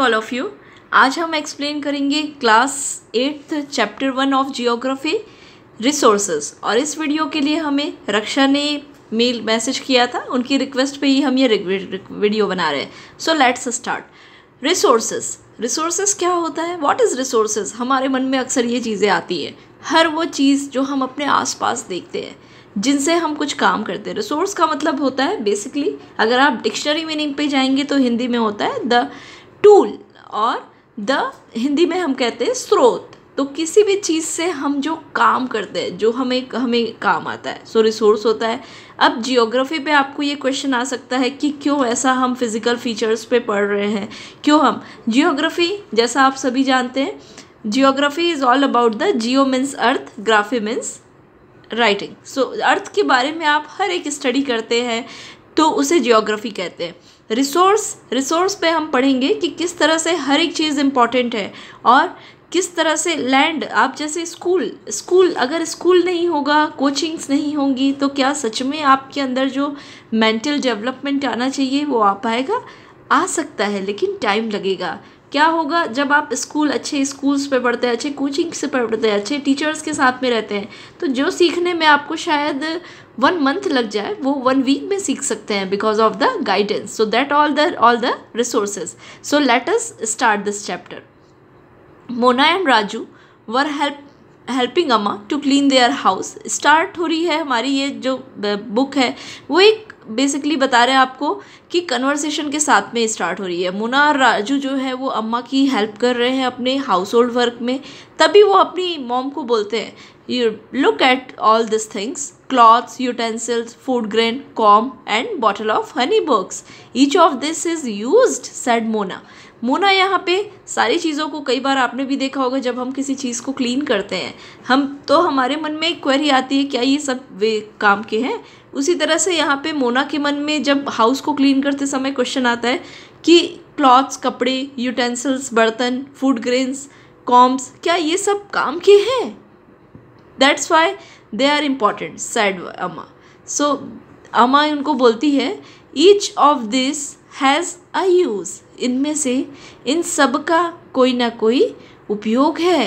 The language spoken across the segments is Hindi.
ऑल ऑफ यू आज हम एक्सप्लेन करेंगे class eighth chapter one of geography resources और इस वीडियो के लिए हमें रक्षा ने मेल मैसेज किया था उनकी रिक्वेस्ट पे ही हम ये वीडियो बना रहे हैं so let's start resources resources क्या होता है व्हाट इज़ रिसोर्सेज हमारे मन में अक्सर ये चीज़ें आती है हर वो चीज़ जो हम अपने आसपास देखते हैं जिनसे हम कुछ काम करते हैं रिसोर्स का मतलब होता है बेसिकली अगर आप डिक्शनरी मीनिंग पे जाएंगे तो हिंदी में होता है द टूल और द हिंदी में हम कहते हैं स्रोत तो किसी भी चीज़ से हम जो काम करते हैं जो हमें हमें काम आता है सो रिसोर्स होता है अब जियोग्राफी पे आपको ये क्वेश्चन आ सकता है कि क्यों ऐसा हम फिज़िकल फीचर्स पे पढ़ रहे हैं क्यों हम जियोग्राफी जैसा आप सभी जानते हैं geography is all about the geo means earth graphy means writing so earth के बारे में आप हर एक स्टडी करते हैं तो उसे जियोग्राफी कहते हैं रिसोर्स रिसोर्स पे हम पढ़ेंगे कि किस तरह से हर एक चीज़ इम्पॉर्टेंट है और किस तरह से लैंड आप जैसे स्कूल स्कूल अगर स्कूल नहीं होगा कोचिंग्स नहीं होंगी तो क्या सच में आपके अंदर जो मेंटल डेवलपमेंट आना चाहिए वो आ पाएगा आ सकता है लेकिन टाइम लगेगा क्या होगा जब आप स्कूल अच्छे स्कूल्स पे पढ़ते हैं अच्छे कोचिंग से पढ़ते हैं अच्छे टीचर्स के साथ में रहते हैं तो जो सीखने में आपको शायद वन मंथ लग जाए वो वन वीक में सीख सकते हैं because of the guidance so that all the all the resources so let us start this chapter Mona and Raju were help helping Amma to clean their house start हो रही है हमारी ये जो बुक uh, है वो एक बेसिकली बता रहे हैं आपको कि कन्वर्सेशन के साथ में स्टार्ट हो रही है मुना और राजू जो है वो अम्मा की हेल्प कर रहे हैं अपने हाउस होल्ड वर्क में तभी वो अपनी मॉम को बोलते हैं you look at all this things clothes utensils food grain comb and bottle of honey bergs each of this is use said Mona Mona यहाँ पे सारी चीज़ों को कई बार आपने भी देखा होगा जब हम किसी चीज़ को क्लीन करते हैं हम तो हमारे मन में एक क्वेरी आती है क्या ये सब वे काम के हैं उसी तरह से यहाँ पे मोना के मन में जब हाउस को क्लीन करते समय क्वेश्चन आता है कि क्लॉथ्स कपड़े यूटेंसिल्स बर्तन फूड ग्रेन्स कॉम्स क्या ये सब काम के हैं that's why they are important said Amma so Amma उनको बोलती है each of this has a use इनमें से इन सब का कोई ना कोई उपयोग है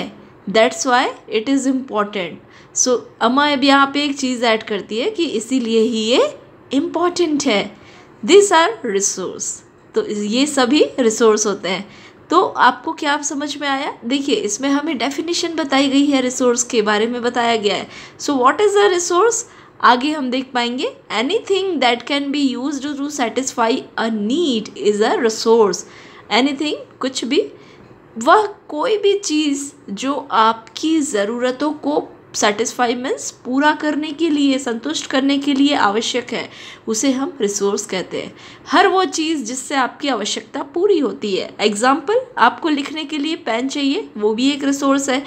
that's why it is important so so, Amma अब यहाँ पे एक चीज़ ऐड करती है कि इसीलिए ही ये इम्पॉर्टेंट है दिस आर रिसोर्स तो ये सभी रिसोर्स होते हैं तो आपको क्या आप समझ में आया देखिए इसमें हमें डेफिनेशन बताई गई है रिसोर्स के बारे में बताया गया है so what is a resource आगे हम देख पाएंगे anything that can be use to satisfy a need is a resource anything कुछ भी वह कोई भी चीज़ जो आपकी ज़रूरतों को सेटिस्फाई मीन्स पूरा करने के लिए संतुष्ट करने के लिए आवश्यक है उसे हम रिसोर्स कहते हैं हर वो चीज़ जिससे आपकी आवश्यकता पूरी होती है एग्जाम्पल आपको लिखने के लिए पेन चाहिए वो भी एक रिसोर्स है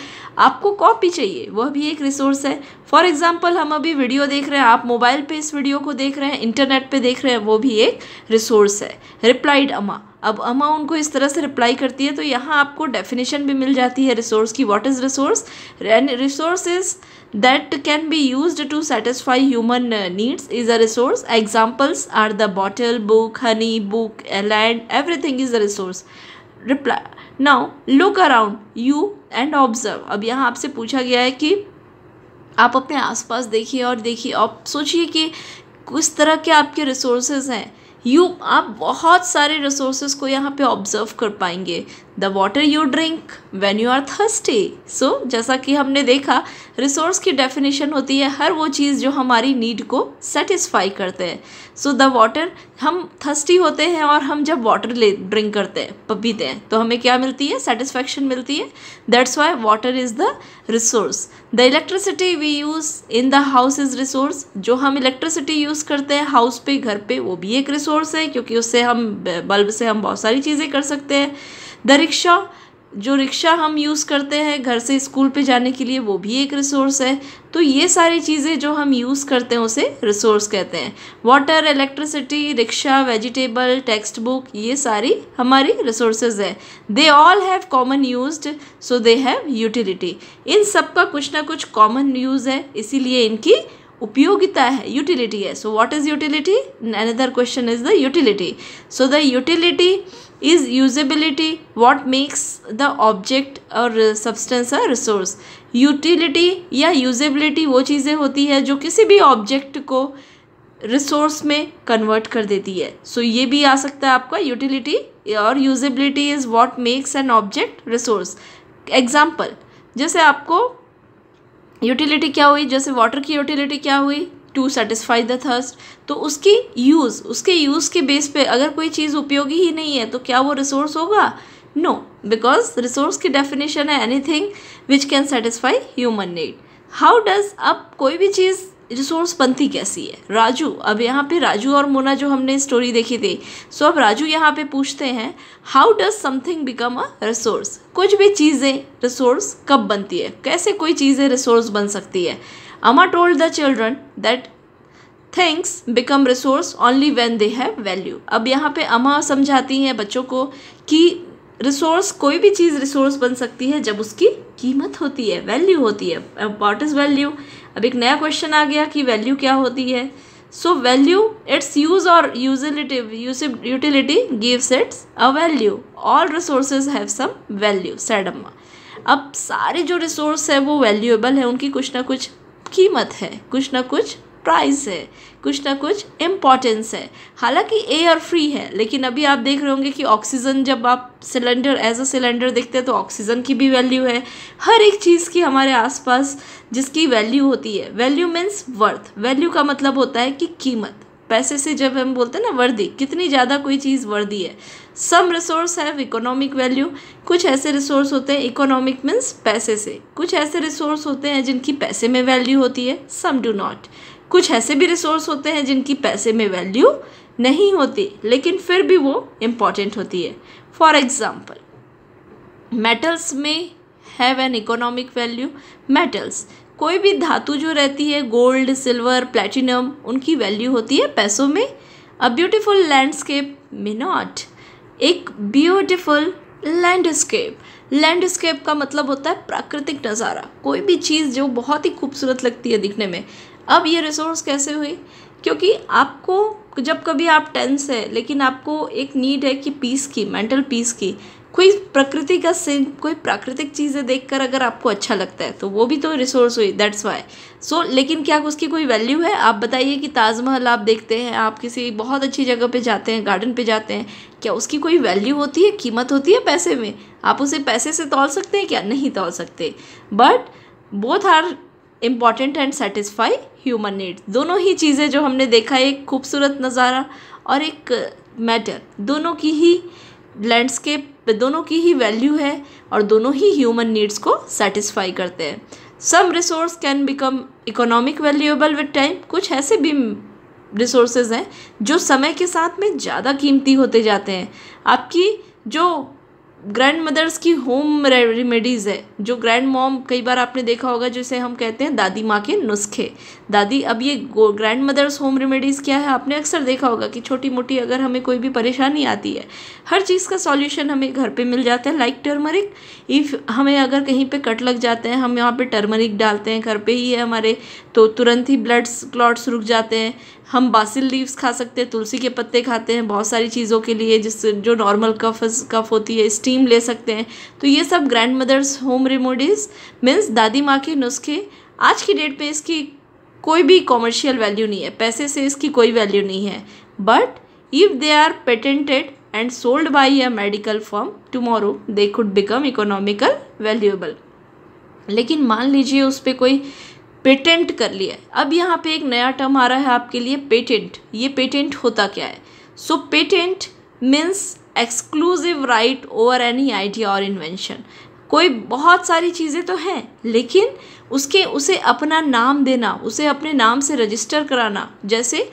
आपको कॉपी चाहिए वह भी एक रिसोर्स है फॉर एग्ज़ाम्पल हम अभी वीडियो देख रहे हैं आप मोबाइल पे इस वीडियो को देख रहे हैं इंटरनेट पे देख रहे हैं वो भी एक रिसोर्स है रिप्लाइड अमा अब अमा उनको इस तरह से रिप्लाई करती है तो यहाँ आपको डेफिनेशन भी मिल जाती है रिसोर्स की what is resource resource is that can be use to satisfy human needs is a resource examples are the bottle book honey book land everything is a resource reply now look around you and observe अब यहाँ आपसे पूछा गया है कि आप अपने आसपास देखिए और देखिए आप सोचिए कि किस तरह के आपके रिसोर्सेज हैं यू आप बहुत सारे रिसोर्सेज को यहाँ पे ऑब्ज़र्व कर पाएंगे the water you drink when you are thirsty so जैसा कि हमने देखा रिसोर्स की डेफिनेशन होती है हर वो चीज़ जो हमारी नीड को सेटिस्फाई करते हैं सो द वॉटर हम थर्स्टी होते हैं और हम जब वाटर ले ड्रिंक करते हैं पीते हैं तो हमें क्या मिलती है सेटिस्फेक्शन मिलती है that's why water is the resource the electricity we use in the house is resource जो हम इलेक्ट्रिसिटी यूज़ करते हैं हाउस पे घर पे वो भी एक रिसोर्स है क्योंकि उससे हम बल्ब से हम बहुत सारी चीज़ें कर सकते हैं द रिक्शा जो रिक्शा हम यूज़ करते हैं घर से स्कूल पे जाने के लिए वो भी एक रिसोर्स है तो ये सारी चीज़ें जो हम यूज़ करते हैं उसे रिसोर्स कहते हैं water electricity rickshaw vegetable text book ये सारी हमारी रिसोर्सेज है they all have common use so they have utility इन सब का कुछ ना कुछ कॉमन यूज़ है इसीलिए इनकी उपयोगिता है यूटिलिटी है so what is utility another question is the utility so the utility is usability what makes the object और सब्सटेंस a resource utility या यूजेबिलिटी वो चीज़ें होती है जो किसी भी ऑब्जेक्ट को रिसोर्स में कन्वर्ट कर देती है सो so, ये भी आ सकता है आपका यूटिलिटी और usability is what makes an object resource example जैसे आपको यूटिलिटी क्या हुई जैसे वाटर की यूटिलिटी क्या हुई टू सेटिस्फाई द थर्स्ट तो उसकी यूज़ उसके यूज़ के बेस पे अगर कोई चीज़ उपयोगी ही नहीं है तो क्या वो रिसोर्स होगा नो बिकॉज रिसोर्स की डेफिनेशन है anything which can satisfy human need how does अब कोई भी चीज़ रिसोर्स बनती कैसी है राजू अब यहाँ पे राजू और मोना जो हमने स्टोरी देखी थी सो अब राजू यहाँ पे पूछते हैं how does something become a resource कुछ भी चीज़ें रिसोर्स कब बनती है कैसे कोई चीज़ें रिसोर्स बन सकती है Amma told the children that things become resource only when they have value अब यहाँ पे अमा समझाती हैं बच्चों को कि रिसोर्स कोई भी चीज़ रिसोर्स बन सकती है जब उसकी कीमत होती है वैल्यू होती है वॉट इज़ वैल्यू अब एक नया क्वेश्चन आ गया कि वैल्यू क्या होती है सो वैल्यू इट्स यूज और usability utility gives it's a value all resources have some value said Amma अब सारे जो रिसोर्स है वो वैल्यूएबल है उनकी कुछ ना कुछ कीमत है कुछ ना कुछ प्राइस है कुछ ना कुछ इम्पॉर्टेंस है हालांकि एयर फ्री है लेकिन अभी आप देख रहे होंगे कि ऑक्सीजन जब आप सिलेंडर एज अ सिलेंडर देखते हैं तो ऑक्सीजन की भी वैल्यू है हर एक चीज़ की हमारे आसपास जिसकी वैल्यू होती है वैल्यू मीन्स वर्थ वैल्यू का मतलब होता है कि कीमत पैसे से जब हम बोलते हैं ना वर्दी कितनी ज़्यादा कोई चीज़ वर्दी है some resource have economic value कुछ ऐसे रिसोर्स होते हैं इकोनॉमिक मीन्स पैसे से कुछ ऐसे रिसोर्स होते हैं जिनकी पैसे में वैल्यू होती है सम डू नॉट कुछ ऐसे भी रिसोर्स होते हैं जिनकी पैसे में वैल्यू नहीं होती लेकिन फिर भी वो इम्पॉर्टेंट होती है फॉर एग्ज़ाम्पल मेटल्स में have an economic value metals कोई भी धातु जो रहती है गोल्ड सिल्वर प्लेटिनम उनकी वैल्यू होती है पैसों में अ ब्यूटिफुल लैंडस्केप मिनॉट नॉट एक ब्यूटिफुल लैंडस्केप लैंडस्केप का मतलब होता है प्राकृतिक नज़ारा कोई भी चीज़ जो बहुत ही खूबसूरत लगती है दिखने में अब ये रिसोर्स कैसे हुई क्योंकि आपको जब कभी आप टेंस है लेकिन आपको एक नीड है कि पीस की मेंटल पीस की कोई प्रकृति का सीन कोई प्राकृतिक चीज़ें देखकर अगर आपको अच्छा लगता है तो वो भी तो रिसोर्स हुई दैट्स वाई सो लेकिन क्या उसकी कोई वैल्यू है आप बताइए कि ताजमहल आप देखते हैं आप किसी बहुत अच्छी जगह पे जाते हैं गार्डन पे जाते हैं क्या उसकी कोई वैल्यू होती है कीमत होती है पैसे में आप उसे पैसे से तोल सकते हैं क्या नहीं तोल सकते but both are important and satisfy human needs दोनों ही चीज़ें जो हमने देखा एक खूबसूरत नज़ारा और एक मैटर दोनों की ही लैंडस्केप पे दोनों की ही वैल्यू है और दोनों ही ह्यूमन नीड्स को सेटिस्फाई करते हैं some resource can become economic valuable with time कुछ ऐसे भी रिसोर्सेज हैं जो समय के साथ में ज़्यादा कीमती होते जाते हैं आपकी जो ग्रैंड मदर्स की होम रेमेडीज़ है जो ग्रैंड मॉम कई बार आपने देखा होगा जिसे हम कहते हैं दादी माँ के नुस्खे दादी अब ये ग्रैंड मदर्स होम रेमेडीज़ क्या है आपने अक्सर देखा होगा कि छोटी मोटी अगर हमें कोई भी परेशानी आती है हर चीज़ का सॉल्यूशन हमें घर पे मिल जाता है लाइक टर्मरिक इफ़ हमें अगर कहीं पर कट लग जाते हैं हम यहाँ पर टर्मरिक डालते हैं घर पर ही है हमारे तो तुरंत ही ब्लड क्लॉट्स रुक जाते हैं हम बासिल लीव्स खा सकते हैं तुलसी के पत्ते खाते हैं बहुत सारी चीज़ों के लिए जिस जो नॉर्मल कफ कफ होती है स्टीम ले सकते हैं तो ये सब grandmothers home remedies means दादी माँ के नुस्खे आज की डेट पे इसकी कोई भी कॉमर्शियल वैल्यू नहीं है पैसे से इसकी कोई वैल्यू नहीं है but if they are patented and sold by a medical form tomorrow they could become economical valuable लेकिन मान लीजिए उस पर कोई पेटेंट कर लिया है अब यहाँ पे एक नया टर्म आ रहा है आपके लिए पेटेंट ये पेटेंट होता क्या है so patent means exclusive right over any idea और इन्वेंशन कोई बहुत सारी चीज़ें तो हैं लेकिन उसके उसे अपना नाम देना उसे अपने नाम से रजिस्टर कराना जैसे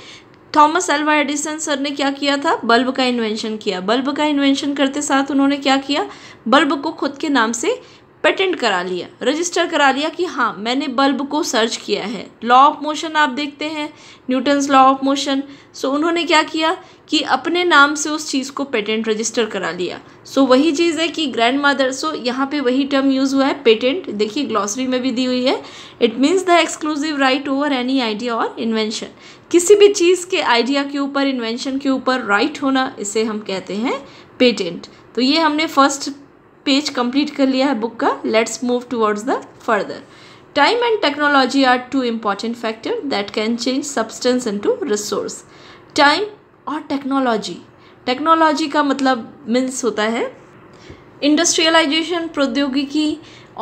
थॉमस एल्वा एडिसन सर ने क्या किया था बल्ब का इन्वेंशन किया बल्ब का इन्वेंशन करते साथ उन्होंने क्या किया बल्ब को खुद के नाम से पेटेंट करा लिया रजिस्टर करा लिया कि हाँ मैंने बल्ब को सर्च किया है लॉ ऑफ मोशन आप देखते हैं Newton's law of motion so उन्होंने क्या किया कि अपने नाम से उस चीज़ को पेटेंट रजिस्टर करा लिया सो so, वही चीज़ है कि ग्रैंड मदर सो यहाँ पे वही टर्म यूज़ हुआ है पेटेंट देखिए ग्लॉसरी में भी दी हुई है it means the exclusive right over any idea और इन्वेंशन किसी भी चीज़ के आइडिया के ऊपर इन्वेंशन के ऊपर राइट होना इसे हम कहते हैं पेटेंट तो ये हमने फर्स्ट पेज कंप्लीट कर लिया है बुक का let's move towards the further time and technology are two important factor that can change substance into resource time और टेक्नोलॉजी टेक्नोलॉजी का मतलब मीन्स होता है इंडस्ट्रियलाइजेशन प्रौद्योगिकी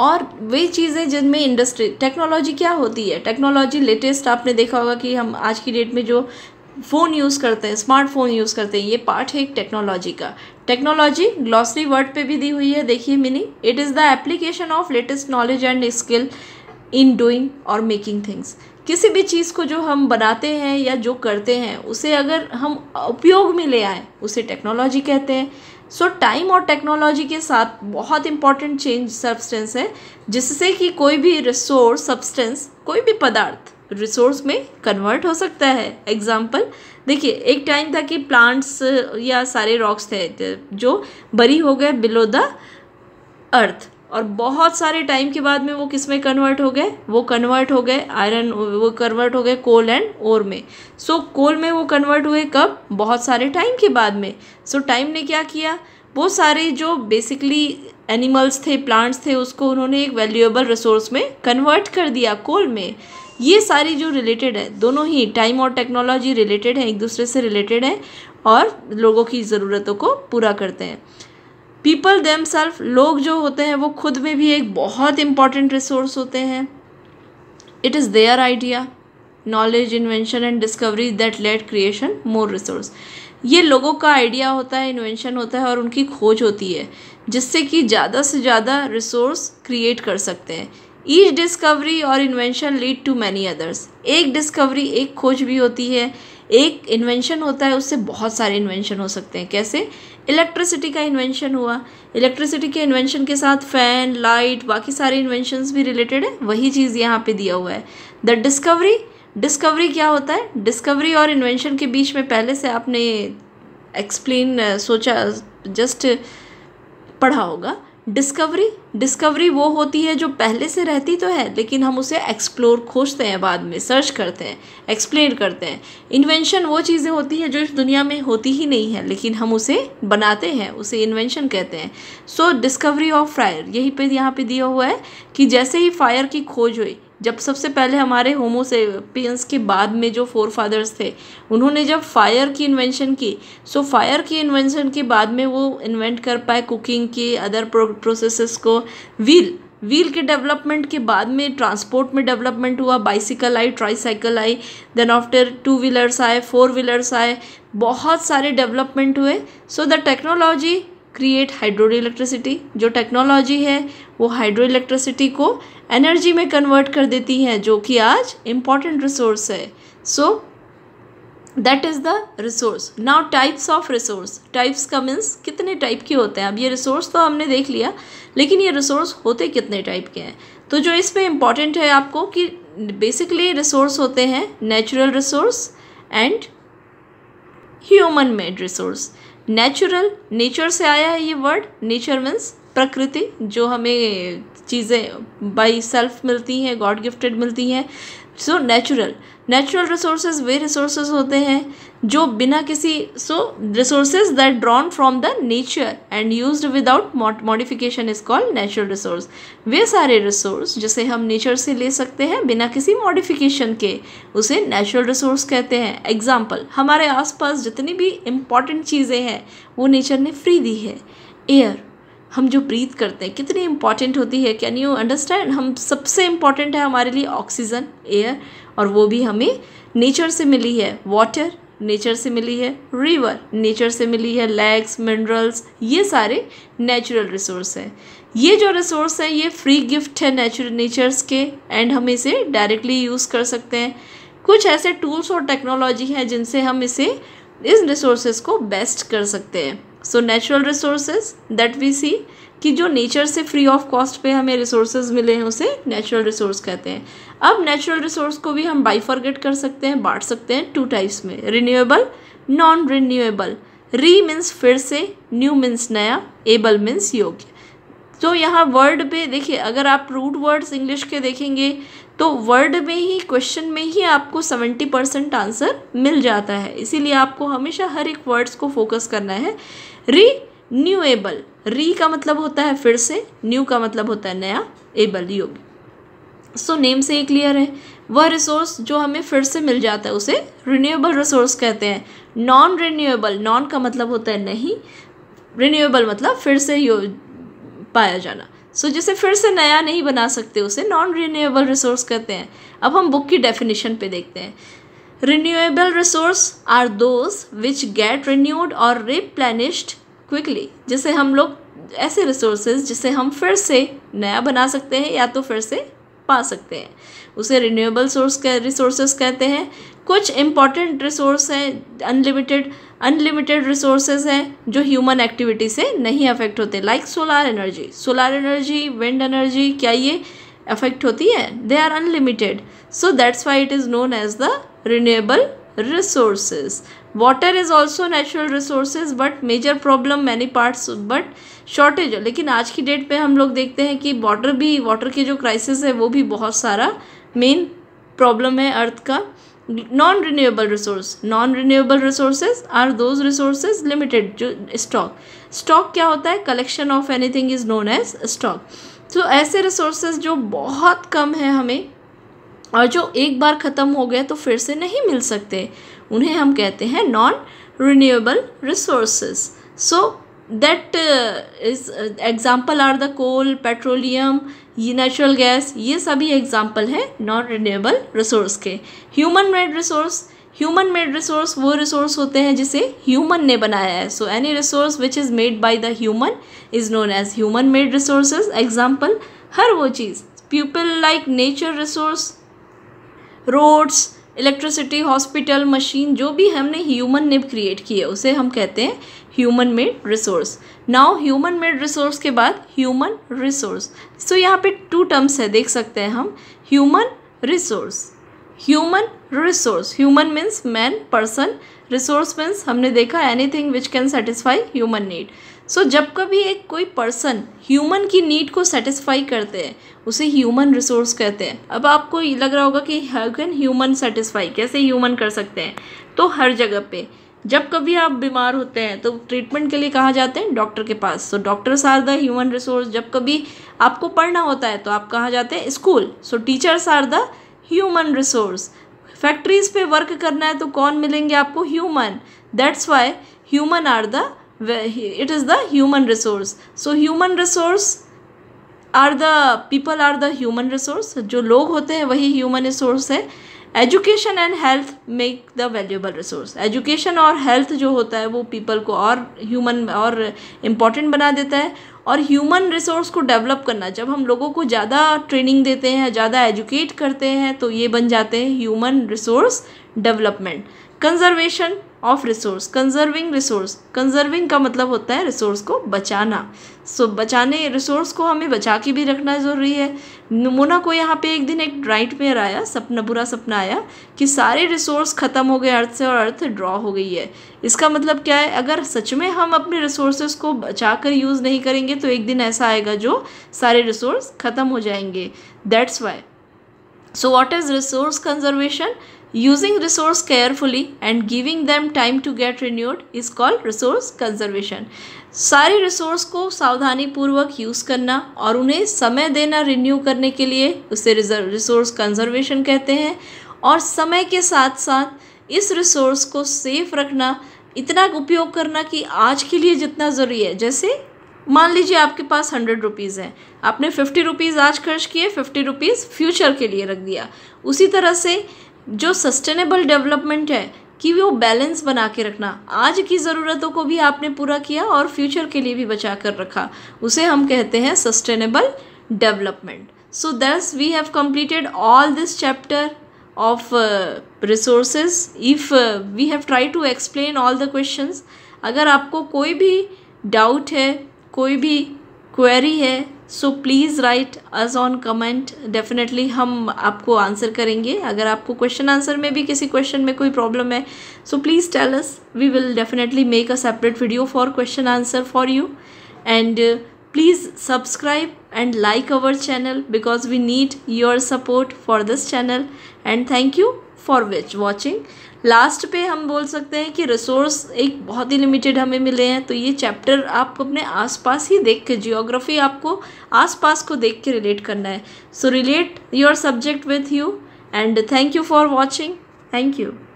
और वे चीज़ें जिनमें इंडस्ट्री टेक्नोलॉजी क्या होती है टेक्नोलॉजी लेटेस्ट आपने देखा होगा कि हम आज की डेट में जो फ़ोन यूज़ करते हैं स्मार्टफोन यूज़ करते हैं ये पार्ट है एक टेक्नोलॉजी का टेक्नोलॉजी ग्लॉसरी वर्ड पे भी दी हुई है देखिए meaning it is the application of latest knowledge and skill in doing और मेकिंग थिंग्स किसी भी चीज़ को जो हम बनाते हैं या जो करते हैं उसे अगर हम उपयोग में ले आए उसे टेक्नोलॉजी कहते हैं सो so, टाइम और टेक्नोलॉजी के साथ बहुत इंपॉर्टेंट चेंज सब्सटेंस है जिससे कि कोई भी रिसोर्स सब्सटेंस कोई भी पदार्थ रिसोर्स में कन्वर्ट हो सकता है एग्जाम्पल देखिए एक टाइम था कि प्लांट्स uh, या सारे रॉक्स थे जो बरी हो गए बिलो द अर्थ और बहुत सारे टाइम के बाद में वो किस में कन्वर्ट हो गए वो कन्वर्ट हो गए आयरन वो कन्वर्ट हो गए कोल एंड ओर में सो so, कोल में वो कन्वर्ट हुए कब बहुत सारे टाइम के बाद में सो so, टाइम ने क्या किया वो सारे जो बेसिकली एनिमल्स थे प्लांट्स थे उसको उन्होंने एक वैल्यूएबल रिसोर्स में कन्वर्ट कर दिया कोल में ये सारी जो रिलेटेड है दोनों ही टाइम और टेक्नोलॉजी रिलेटेड है एक दूसरे से रिलेटेड है और लोगों की ज़रूरतों को पूरा करते हैं पीपल देम सेल्फ लोग जो होते हैं वो खुद में भी एक बहुत इम्पॉर्टेंट रिसोर्स होते हैं it is their idea knowledge invention and discovery that let creation more resource ये लोगों का आइडिया होता है इन्वेंशन होता है और उनकी खोज होती है जिससे कि ज़्यादा से ज़्यादा रिसोर्स क्रिएट कर सकते हैं ईच डिस्कवरी और invention lead to many others एक डिस्कवरी एक खोज भी होती है एक इन्वेंशन होता है उससे बहुत सारे इन्वेंशन हो सकते हैं कैसे इलेक्ट्रिसिटी का इन्वेंशन हुआ इलेक्ट्रिसिटी के इन्वेंशन के साथ फ़ैन लाइट बाकी सारे इन्वेंशन भी रिलेटेड है वही चीज़ यहाँ पे दिया हुआ है द डिस्कवरी डिस्कवरी क्या होता है डिस्कवरी और इन्वेंशन के बीच में पहले से आपने एक्सप्लेन सोचा जस्ट पढ़ा होगा डिस्कवरी डिस्कवरी वो होती है जो पहले से रहती तो है लेकिन हम उसे एक्सप्लोर खोजते हैं बाद में सर्च करते हैं एक्सप्लेन करते हैं इन्वेंशन वो चीज़ें होती हैं जो इस दुनिया में होती ही नहीं है लेकिन हम उसे बनाते हैं उसे इन्वेंशन कहते हैं सो डिस्कवरी ऑफ फायर यही पे यहाँ पे दिया हुआ है कि जैसे ही फायर की खोज हुई जब सबसे पहले हमारे होमोसेपियंस के बाद में जो फोर फादर्स थे उन्होंने जब फायर की इन्वेंशन की सो फायर की इन्वेंशन के बाद में वो इन्वेंट कर पाए कुकिंग के अदर प्रोसेसेस को व्हील व्हील के डेवलपमेंट के बाद में ट्रांसपोर्ट में डेवलपमेंट हुआ बाइसिकल आई ट्राईसाइकिल आई देन आफ्टर टू व्हीलर्स आए फोर व्हीलर्स आए बहुत सारे डेवलपमेंट हुए so the technology create hydro electricity जो टेक्नोलॉजी है वो हाइड्रो इलेक्ट्रिसिटी को एनर्जी में कन्वर्ट कर देती है जो कि आज इम्पॉर्टेंट रिसोर्स है so that is the resource now types of resource types का मीन्स कितने टाइप के होते हैं अब ये रिसोर्स तो हमने देख लिया लेकिन ये रिसोर्स होते कितने टाइप के हैं तो जो इसमें इम्पॉर्टेंट है आपको कि बेसिकली रिसोर्स होते हैं natural resource and human made resource natural nature से आया है ये वर्ड नेचर मीन्स प्रकृति जो हमें चीज़ें बाई सेल्फ मिलती हैं गॉड गिफ्टेड मिलती हैं सो नेचुरल नेचुरल रिसोर्सेज वे रिसोर्सेज होते हैं जो बिना किसी so resources that drawn from the nature and use without modification is called natural resource वे सारे रिसोर्स जिसे हम नेचर से ले सकते हैं बिना किसी मॉडिफिकेशन के उसे नेचुरल रिसोर्स कहते हैं एग्जाम्पल हमारे आसपास जितनी भी इम्पॉर्टेंट चीज़ें हैं वो नेचर ने फ्री दी है एयर हम जो ब्रीथ करते हैं कितनी इम्पॉर्टेंट होती है कैन यू अंडरस्टैंड हम सबसे इम्पॉर्टेंट है हमारे लिए ऑक्सीजन एयर और वो भी हमें नेचर से मिली है वाटर नेचर से मिली है रिवर नेचर से मिली है लैग्स मिनरल्स ये सारे नेचुरल रिसोर्स हैं ये जो रिसोर्स हैं ये फ्री गिफ्ट है नेचुरल नेचर्स के एंड हम इसे डायरेक्टली यूज़ कर सकते हैं कुछ ऐसे टूल्स और टेक्नोलॉजी हैं जिनसे हम इसे इस रिसोर्सेज को बेस्ट कर सकते हैं so natural resources that we see कि जो नेचर से फ्री ऑफ कॉस्ट पे हमें रिसोर्सेज मिले हैं उसे नेचुरल रिसोर्स कहते हैं अब नेचुरल रिसोर्स को भी हम बाइफरगेट कर सकते हैं बांट सकते हैं टू टाइप्स में renewable non renewable re means फिर से न्यू मीन्स नया एबल मीन्स योग्य तो यहाँ वर्ड पे देखिए अगर आप रूट वर्ड्स इंग्लिश के देखेंगे तो वर्ड में ही क्वेश्चन में ही आपको सेवेंटी परसेंट आंसर मिल जाता है इसीलिए आपको हमेशा हर एक वर्ड्स को फोकस करना है री न्यू एबल री का मतलब होता है फिर से न्यू का मतलब होता है नया एबल योग सो नेम से ही क्लियर है वह रिसोर्स जो हमें फिर से मिल जाता है उसे रिन्यूएबल रिसोर्स कहते हैं नॉन रिन्यूएबल नॉन का मतलब होता है नहीं रिन्यूएबल मतलब फिर से पाया जाना सो so, जिसे फिर से नया नहीं बना सकते उसे नॉन रिन्यूएबल रिसोर्स कहते हैं अब हम बुक की डेफिनेशन पे देखते हैं renewable resource are those which get renewed और रिप्लेनिश्ड क्विकली जिसे हम लोग ऐसे रिसोर्सेज जिसे हम फिर से नया बना सकते हैं या तो फिर से पा सकते हैं उसे रिन्यूएबल सोर्स रिसोर्सेज कहते हैं कुछ इंपॉर्टेंट रिसोर्स हैं अनलिमिटेड अनलिमिटेड रिसोर्सेज हैं जो ह्यूमन एक्टिविटी से नहीं अफेक्ट होते like solar energy solar energy wind energy क्या ये अफेक्ट होती है they are unlimited so that's why it is known as the renewable resources water is also natural resources but major problem many parts but shortage लेकिन आज की डेट पर हम लोग देखते हैं कि वाटर भी वाटर के जो क्राइसिस है वो भी बहुत सारा मेन प्रॉब्लम है अर्थ का non-renewable resource non-renewable resources are those resources limited जो stock stock क्या होता है collection of anything is known as stock तो so, ऐसे resources जो बहुत कम है हमें और जो एक बार ख़त्म हो गए तो फिर से नहीं मिल सकते उन्हें हम कहते हैं non renewable resources so that is example are the coal petroleum ये नेचुरल गैस ये सभी एग्जाम्पल हैं नॉन रिन्यूएबल रिसोर्स के human made resource human made resource वो रिसोर्स होते हैं जिसे ह्यूमन ने बनाया है so any resource which is made by the human is known as human made resource example हर वो चीज़ people like nature resource roads electricity hospital machine जो भी हमने ह्यूमन ने क्रिएट किए उसे हम कहते हैं human made resource now human made resource के बाद ह्यूमन रिसोर्स सो यहाँ पे टू टर्म्स है देख सकते हैं हम human resource human resource human means man person resource means हमने देखा anything which can satisfy human need so जब कभी एक कोई पर्सन ह्यूमन की नीड को सेटिस्फाई करते हैं उसे ह्यूमन रिसोर्स कहते हैं अब आपको लग रहा होगा कि हाउ कैन ह्यूमन सेटिस्फाई कैसे ह्यूमन कर सकते हैं तो हर जगह पे जब कभी आप बीमार होते हैं तो ट्रीटमेंट के लिए कहाँ जाते हैं डॉक्टर के पास so doctors are the human resource जब कभी आपको पढ़ना होता है तो आप कहाँ जाते हैं school so teachers are the human resource factories पे वर्क करना है तो कौन मिलेंगे आपको human that's why human are the it is the human resource so human resource are the people are the human resource जो लोग होते हैं वही ह्यूमन रिसोर्स है education and health make the valuable resource education और हेल्थ जो होता है वो पीपल को और ह्यूमन और इम्पॉर्टेंट बना देता है और ह्यूमन रिसोर्स को डेवलप करना जब हम लोगों को ज़्यादा ट्रेनिंग देते हैं ज़्यादा एजुकेट करते हैं तो ये बन जाते हैं human resource development conservation of resource conserving resource conserving का मतलब होता है रिसोर्स को बचाना सो so, बचाने रिसोर्स को हमें बचा के भी रखना ज़रूरी है नमूना को यहाँ पे एक दिन एक ड्राइट मेयर आया सपना बुरा सपना आया कि सारे रिसोर्स ख़त्म हो गए अर्थ से और अर्थ ड्रॉ हो गई है इसका मतलब क्या है अगर सच में हम अपने रिसोर्सेस को बचा कर यूज़ नहीं करेंगे तो एक दिन ऐसा आएगा जो सारे रिसोर्स ख़त्म हो जाएंगे that's why so what is resource conservation Using resource carefully and giving them time to get renewed is called resource conservation. सारे रिसोर्स को सावधानी पूर्वक यूज़ करना और उन्हें समय देना रिन्यू करने के लिए उसे रिसोर्स कंजर्वेशन कहते हैं और समय के साथ साथ इस रिसोर्स को सेफ रखना इतना उपयोग करना कि आज के लिए जितना ज़रूरी है जैसे मान लीजिए आपके पास हंड्रेड रुपीज़ हैं आपने फिफ्टी रुपीज़ आज खर्च किए फिफ्टी रुपीज़ फ्यूचर के लिए रख दिया उसी तरह से जो सस्टेनेबल डेवलपमेंट है कि वो बैलेंस बना के रखना आज की ज़रूरतों को भी आपने पूरा किया और फ्यूचर के लिए भी बचा कर रखा उसे हम कहते हैं sustainable development so thus we have completed all this chapter of resources if we have try to explain all the question अगर आपको कोई भी डाउट है कोई भी क्वेरी है so please write us on comment definitely हम आपको आंसर करेंगे अगर आपको क्वेश्चन आंसर में भी किसी क्वेश्चन में कोई प्रॉब्लम है so please tell us we will definitely make a separate video for question answer for you and please subscribe and like our channel because we need your support for this channel and thank you for which watching last पे हम बोल सकते हैं कि रिसोर्स एक बहुत ही लिमिटेड हमें मिले हैं तो ये चैप्टर आप अपने आसपास ही देख के जियोग्राफी आपको आसपास को देख के रिलेट करना है so relate your subject with you and thank you for watching thank you